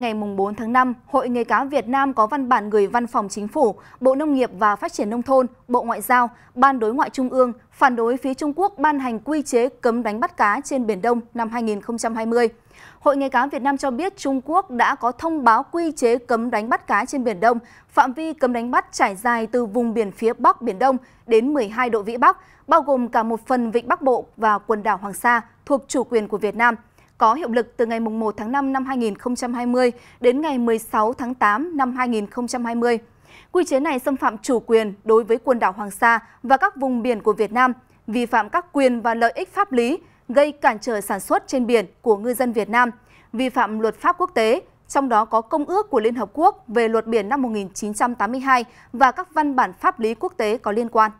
Ngày 4 tháng 5, Hội Nghề cá Việt Nam có văn bản gửi Văn phòng Chính phủ, Bộ Nông nghiệp và Phát triển Nông thôn, Bộ Ngoại giao, Ban đối ngoại Trung ương phản đối phía Trung Quốc ban hành quy chế cấm đánh bắt cá trên Biển Đông năm 2020. Hội Nghề cá Việt Nam cho biết Trung Quốc đã có thông báo quy chế cấm đánh bắt cá trên Biển Đông. Phạm vi cấm đánh bắt trải dài từ vùng biển phía Bắc Biển Đông đến 12 độ Vĩ Bắc, bao gồm cả một phần vịnh Bắc Bộ và quần đảo Hoàng Sa thuộc chủ quyền của Việt Nam – có hiệu lực từ ngày 1 tháng 5 năm 2020 đến ngày 16 tháng 8 năm 2020. Quy chế này xâm phạm chủ quyền đối với quần đảo Hoàng Sa và các vùng biển của Việt Nam, vi phạm các quyền và lợi ích pháp lý, gây cản trở sản xuất trên biển của ngư dân Việt Nam, vi phạm luật pháp quốc tế, trong đó có Công ước của Liên Hợp Quốc về luật biển năm 1982 và các văn bản pháp lý quốc tế có liên quan.